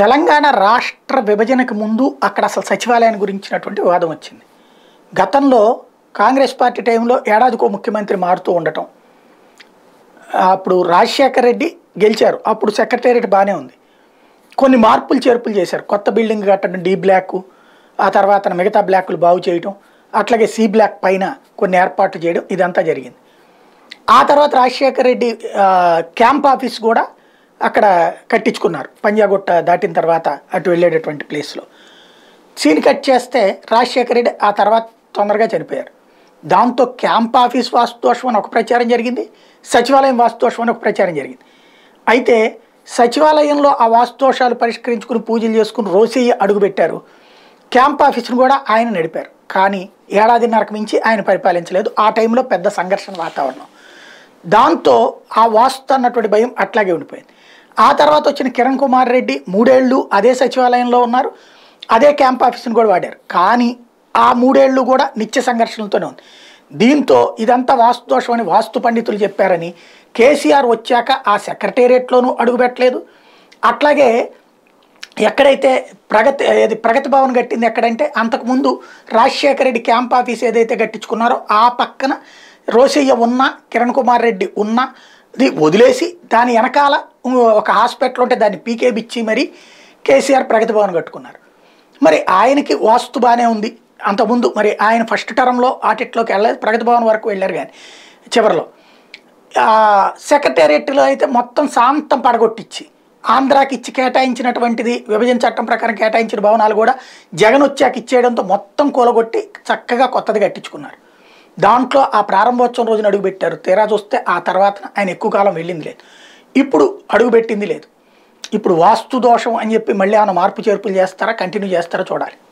తెలంగాణ రాష్ట్ర విభజనకు ముందు అక్కడ అసలు సచివాలయాన్ని గురించినటువంటి వాదం వచ్చింది గతంలో కాంగ్రెస్ పార్టీ టైంలో ఏడాదికో ముఖ్యమంత్రి మారుతూ ఉండటం అప్పుడు రాజశేఖర రెడ్డి గెలిచారు అప్పుడు సెక్రటేరియట్ బాగానే ఉంది కొన్ని మార్పులు చేర్పులు చేశారు కొత్త బిల్డింగ్ కట్టడం డి బ్లాక్ ఆ తర్వాత మిగతా బ్లాక్లు బాగు చేయడం అట్లాగే సి బ్లాక్ పైన కొన్ని ఏర్పాట్లు చేయడం ఇదంతా జరిగింది ఆ తర్వాత రాజశేఖర రెడ్డి క్యాంప్ ఆఫీస్ కూడా అక్కడ కట్టించుకున్నారు పంజాగుట్ట దాటిన తర్వాత అటు వెళ్ళేటటువంటి ప్లేస్లో సీన్ కట్ చేస్తే రాజశేఖర రెడ్డి ఆ తర్వాత తొందరగా చనిపోయారు దాంతో క్యాంప్ ఆఫీస్ వాస్తుదోషం అని ఒక ప్రచారం జరిగింది సచివాలయం వాస్తుదోషం అని ఒక ప్రచారం జరిగింది అయితే సచివాలయంలో ఆ వాస్తుదోషాలు పరిష్కరించుకుని పూజలు చేసుకుని రోసీ అడుగుపెట్టారు క్యాంప్ ఆఫీస్ను కూడా ఆయన నడిపారు కానీ ఏడాదిన్నరకు మించి ఆయన పరిపాలించలేదు ఆ టైంలో పెద్ద సంఘర్షణ వాతావరణం దాంతో ఆ వాస్తు అన్నటువంటి భయం అట్లాగే ఉండిపోయింది ఆ తర్వాత వచ్చిన కిరణ్ కుమార్ రెడ్డి మూడేళ్ళు అదే సచివాలయంలో ఉన్నారు అదే క్యాంప్ ఆఫీస్ని కూడా వాడారు కానీ ఆ మూడేళ్ళు కూడా నిత్య సంఘర్షణలతోనే ఉంది దీంతో ఇదంతా వాస్తు దోషమని అని వాస్తు పండితులు చెప్పారని కేసీఆర్ వచ్చాక ఆ సెక్రటేరియట్లోనూ అడుగుపెట్టలేదు అట్లాగే ఎక్కడైతే ప్రగతి ఏది ప్రగతి భవన్ కట్టింది ఎక్కడంటే అంతకుముందు రాజశేఖర రెడ్డి క్యాంప్ ఆఫీస్ ఏదైతే కట్టించుకున్నారో ఆ పక్కన రోసయ్య ఉన్న కిరణ్ కుమార్ రెడ్డి ఉన్న అది వదిలేసి దాని వెనకాల ఒక హాస్పిటల్ ఉంటే దాన్ని పీకే బిచ్చి మరి కేసీఆర్ ప్రగతి భవన్ కట్టుకున్నారు మరి ఆయనకి వాస్తు బాగానే ఉంది అంతకుముందు మరి ఆయన ఫస్ట్ టర్మ్లో ఆటిట్లోకి వెళ్ళలేదు ప్రగతి భవన్ వరకు వెళ్ళారు కానీ చివరిలో సెక్రటేరియట్లో అయితే మొత్తం శాంతం పడగొట్టించి ఆంధ్రాకి ఇచ్చి కేటాయించినటువంటిది విభజన చట్టం ప్రకారం కేటాయించిన భవనాలు కూడా జగన్ వచ్చాక ఇచ్చేయడంతో మొత్తం కూలగొట్టి చక్కగా కొత్తది కట్టించుకున్నారు దాంట్లో ఆ ప్రారంభోత్సవం రోజున అడుగుపెట్టారు తీరా చూస్తే ఆ తర్వాత ఆయన ఎక్కువ కాలం వెళ్ళింది లేదు ఇప్పుడు అడుగుపెట్టింది లేదు ఇప్పుడు వాస్తు దోషం అని చెప్పి మళ్ళీ ఆయన మార్పు చేర్పులు చేస్తారా కంటిన్యూ చేస్తారా చూడాలి